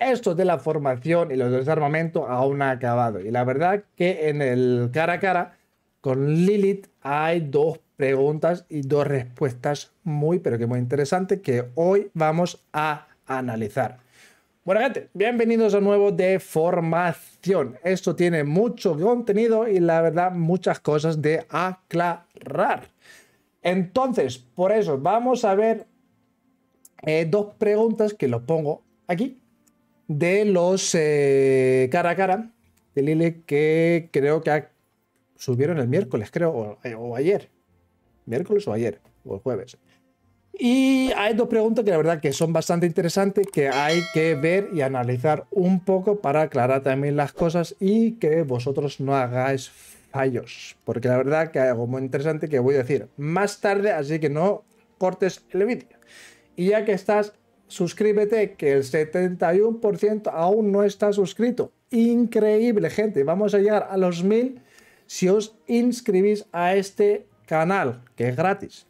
Esto de la formación y los del aún ha acabado. Y la verdad que en el cara a cara con Lilith hay dos preguntas y dos respuestas muy, pero que muy interesantes que hoy vamos a analizar. Bueno, gente, bienvenidos a nuevo de formación. Esto tiene mucho contenido y la verdad muchas cosas de aclarar. Entonces, por eso vamos a ver eh, dos preguntas que los pongo aquí de los eh, cara a cara de Ile que creo que subieron el miércoles, creo, eh, o, ayer. Miércoles o ayer, o el jueves. Y hay dos preguntas que la verdad que son bastante interesantes, que hay que ver y analizar un poco para aclarar también las cosas y que vosotros no hagáis fallos. Porque la verdad que hay algo muy interesante que voy a decir más tarde, así que no cortes el vídeo. Y ya que estás, suscríbete, que el 71% aún no está suscrito. Increíble, gente. Vamos a llegar a los 1000 si os inscribís a este canal, que es gratis.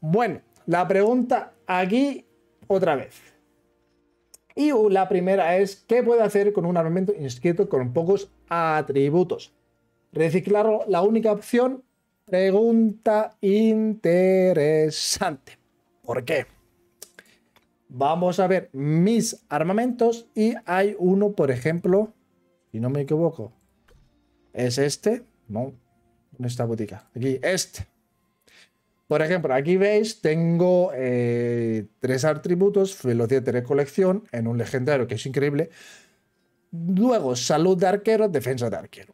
Bueno, la pregunta aquí otra vez. Y la primera es, ¿qué puede hacer con un armamento inscrito con pocos atributos? Reciclarlo, la única opción. Pregunta interesante. ¿Por qué? vamos a ver mis armamentos y hay uno, por ejemplo, y no me equivoco, es este, no, en esta botica, aquí, este. Por ejemplo, aquí veis, tengo eh, tres atributos, velocidad de recolección en un legendario que es increíble. Luego, salud de arquero, defensa de arquero.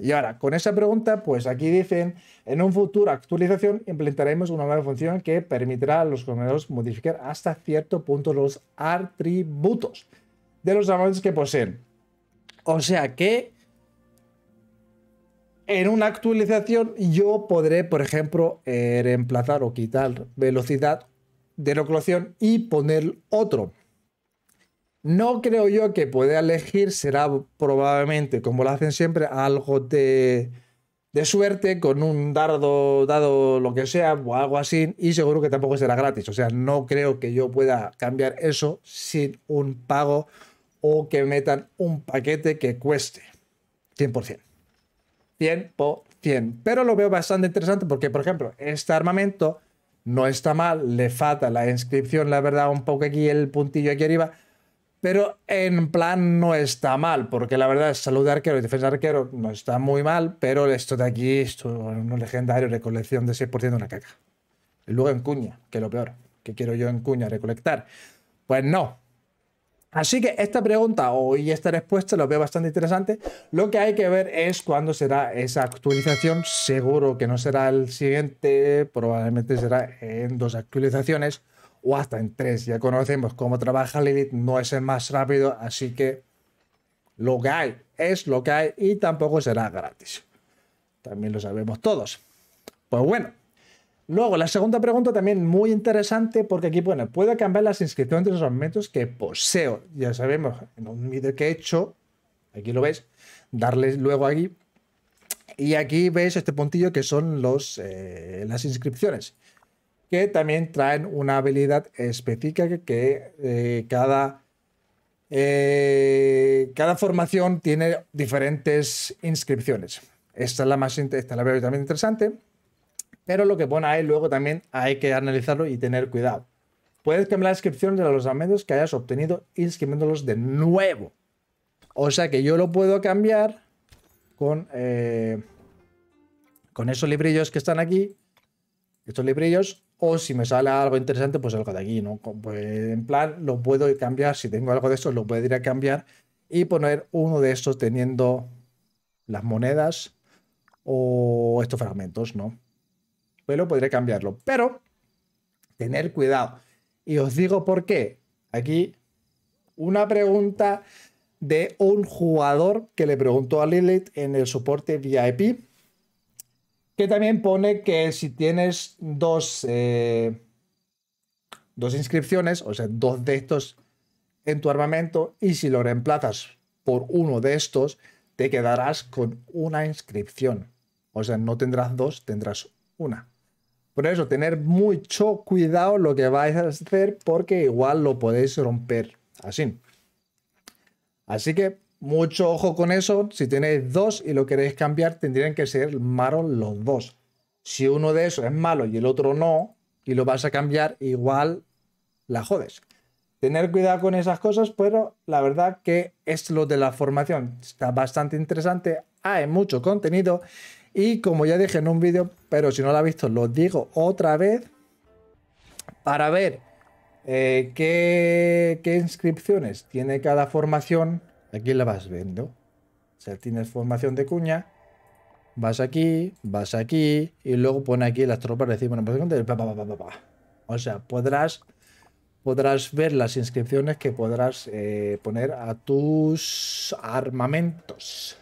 Y ahora, con esa pregunta, pues aquí dicen, en un futuro actualización implementaremos una nueva función que permitirá a los comedores modificar hasta cierto punto los atributos de los avances que poseen. O sea que en una actualización yo podré, por ejemplo, eh, reemplazar o quitar velocidad de loculación y poner otro. No creo yo que pueda elegir, será probablemente, como lo hacen siempre, algo de, suerte con un dardo, dado lo que sea o algo así, y seguro que tampoco será gratis. O sea, no creo que yo pueda cambiar eso sin un pago o que metan un paquete que cueste. 100%. 100%. Pero lo veo bastante interesante porque, por ejemplo, este armamento no está mal, le falta la inscripción, la verdad, un poco aquí, el puntillo aquí arriba pero en plan no está mal, porque la verdad, salud de arquero y defensa de arquero no está muy mal, pero esto de aquí, esto un legendario recolección de 6% una caca. luego en cuña, que es lo peor, que quiero yo en cuña recolectar. Pues no. Así que esta pregunta o y esta respuesta lo veo bastante interesante. Lo que hay que ver es cuándo será esa actualización. Seguro que no será el siguiente, probablemente será en dos actualizaciones o hasta en tres. Ya conocemos cómo trabaja Lilith, no es el más rápido, así que lo que hay es lo que hay y tampoco será gratis. También lo sabemos todos. Pues bueno. Luego, la segunda pregunta también muy interesante porque aquí bueno, ¿puedo cambiar las inscripciones de los elementos que poseo? Ya sabemos, en un vídeo que he hecho, aquí lo ves, darle luego aquí, y aquí ves este puntillo que son los, eh, las inscripciones que también traen una habilidad específica que, eh, cada, eh, cada formación tiene diferentes inscripciones. Esta es la más la también interesante, pero lo que pone ahí luego también hay que analizarlo y tener cuidado. Puedes cambiar la descripción de los aumentos que hayas obtenido inscribiéndolos de nuevo. O sea que yo lo puedo cambiar con, eh, con esos librillos que están aquí. Estos librillos o si me sale algo interesante, pues algo de aquí, ¿no? Pues, en plan, lo puedo cambiar. Si tengo algo de estos, lo podría ir a cambiar y poner uno de estos teniendo las monedas o estos fragmentos, ¿no? Pues lo podré cambiarlo. Pero, tener cuidado. Y os digo por qué. Aquí, una pregunta de un jugador que le preguntó a Lilith en el soporte VIP que también pone que si tienes dos, eh, dos inscripciones, o sea, dos de estos en tu armamento, y si lo reemplazas por uno de estos, te quedarás con una inscripción. O sea, no tendrás dos, tendrás una. Por eso, tener mucho cuidado lo que vais a hacer porque igual lo podéis romper así. Así que mucho ojo con eso, si tenéis dos y lo queréis cambiar, tendrían que ser malos los dos. Si uno de esos es malo y el otro no, y lo vas a cambiar, igual la jodes. Tener cuidado con esas cosas, pero la verdad que es lo de la formación. Está bastante interesante, hay mucho contenido. Y como ya dije en un vídeo, pero si no lo ha visto, lo digo otra vez para ver eh, qué, qué inscripciones tiene cada formación Aquí la vas viendo. O sea, tienes formación de cuña, vas aquí, vas aquí, y luego pone aquí las tropas de decimos pues, O sea, podrás, podrás ver las inscripciones que podrás eh, poner a tus armamentos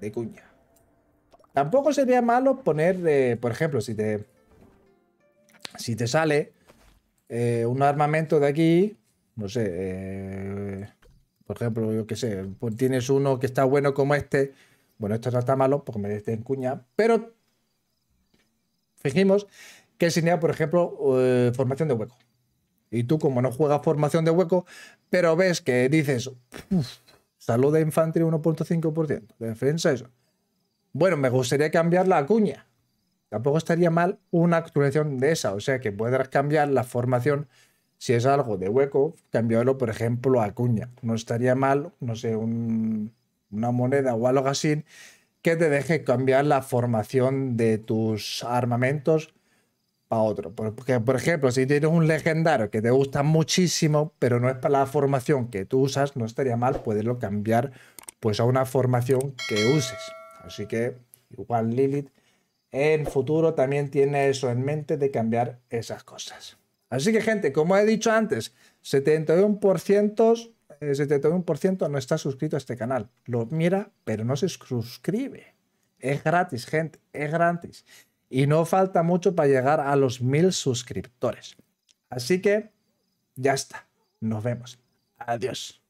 de cuña. Tampoco sería malo poner, eh, por ejemplo, si te, si te sale eh, un armamento de aquí, no sé, por ejemplo, yo que sé, pues tienes uno que está bueno como este. Bueno, esto no está malo porque me en cuña, pero fijimos que sería, por ejemplo, eh, formación de hueco. Y tú, como no juegas formación de hueco, pero ves que dices, salud de infantería 1.5%, de defensa eso. Bueno, me gustaría cambiar la cuña. Tampoco estaría mal una actualización de esa, o sea que podrás cambiar la formación si es algo de hueco, cambiarlo, por ejemplo, a cuña. No estaría mal, no sé, una moneda o algo así, que te deje cambiar la formación de tus armamentos a otro. Porque, por ejemplo, si tienes un legendario que te gusta muchísimo, pero no es para la formación que tú usas, no estaría mal poderlo cambiar pues a una formación que uses. Así que, igual Lilith, en futuro también tiene eso en mente de cambiar esas cosas. Así que gente, como he dicho antes, 71%, eh, no está suscrito a este canal. Lo mira, pero no se suscribe. Es gratis, gente, es gratis. Y no falta mucho para llegar a los mil suscriptores. Así que ya está. Nos vemos. Adiós.